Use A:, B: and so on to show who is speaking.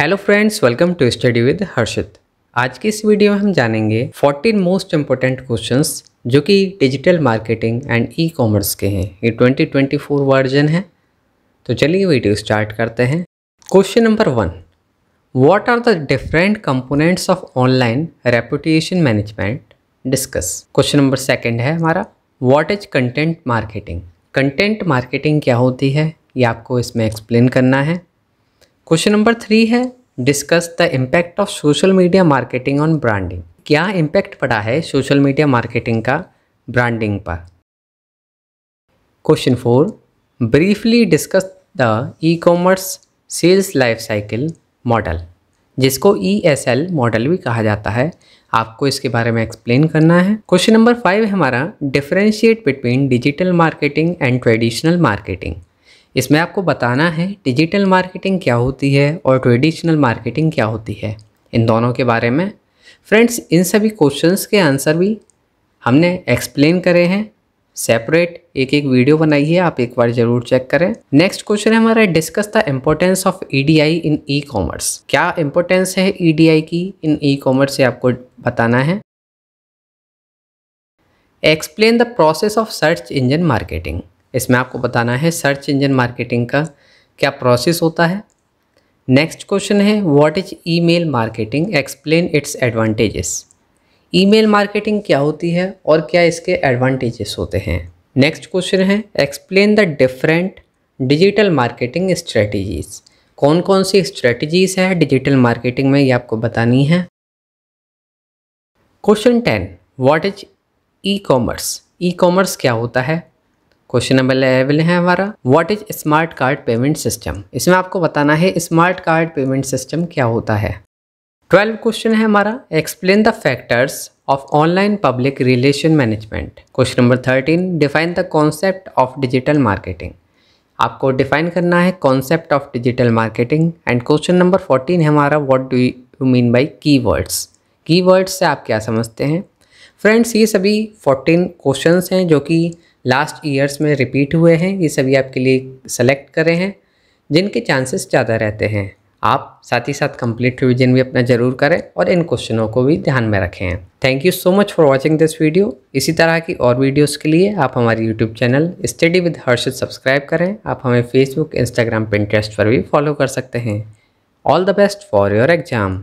A: hello friends welcome to study with Harshit आज की इस वीडियो में हम जानेंगे 14 मोस्ट इम्पोर्टेंट क्वेश्चंस जो कि digital marketing and ecommerce के हैं ये 2024 वर्जन है तो चलिए वीडियो स्टार्ट करते हैं question number one what are the different components of online reputation management discuss question number second है हमारा what is content marketing content marketing क्या होती है ये आपको इसमें एक्सप्लेन करना है क्वेश्चन नंबर थ्री है discuss the impact of social media marketing on branding क्या इम्पैक्ट पड़ा है सोशल मीडिया मार्केटिंग का ब्रांडिंग पर question four briefly discuss the ecommerce sales life cycle model जिसको ई एस एल मॉडल भी कहा जाता है आपको इसके बारे में एक्सप्लेन करना है क्वेश्चन नंबर फाइव है हमारा differentiate between digital marketing and traditional marketing इसमें आपको बताना है डिजिटल मार्केटिंग क्या होती है और ट्रेडिशनल मार्केटिंग क्या होती है इन दोनों के बारे में फ्रेंड्स इन सभी क्वेश्चंस के आंसर भी हमने एक्सप्लेन करे हैं सेपरेट एक एक वीडियो बनाई है आप एक बार जरूर चेक करें नेक्स्ट क्वेश्चन है हमारा discuss the importance of I e in E commerce क्या इम्पोर्टेंस है आई e की इन ई कॉमर्स से आपको बताना है explain the process of search engine marketing इसमें आपको बताना है सर्च इंजन मार्केटिंग का क्या प्रोसेस होता है नेक्स्ट क्वेश्चन है what is email marketing explain its advantages email marketing क्या होती है और क्या इसके एडवांटेजेस होते हैं नेक्स्ट क्वेश्चन है explain the different digital marketing strategies कौन कौन सी स्ट्रेटजीज है डिजिटल मार्केटिंग में ये आपको बतानी है question ten what is E commerce E commerce क्या होता है क्वेश्चन नंबर लेवल है हमारा what is smart card payment system इसमें आपको बताना है स्मार्ट कार्ड पेमेंट सिस्टम क्या होता है ट्वेल्व क्वेश्चन है हमारा explain the factors of online public relation management question number thirteen define the concept of digital marketing आपको डिफाइन करना है concept of digital marketing and question number fourteen है हमारा what do you mean by key words key words से आप क्या समझते हैं फ्रेंड्स ये सभी फोर्टीन क्वेश्चंस हैं जो कि लास्ट ईयर्स में रिपीट हुए हैं ये सभी आपके लिए सेलेक्ट करे हैं जिनके चांसेस ज़्यादा रहते हैं आप साथ ही साथ कंप्लीट रिवीजन भी अपना ज़रूर करें और इन क्वेश्चनों को भी ध्यान में रखें thank you so much for watching this video इसी तरह की और वीडियोस के लिए आप हमारे YouTube channel study with Harshit subscribe करें आप हमें फेसबुक इंस्टाग्राम पिंट्रेस्ट पर भी फॉलो कर सकते हैं all the best for your exam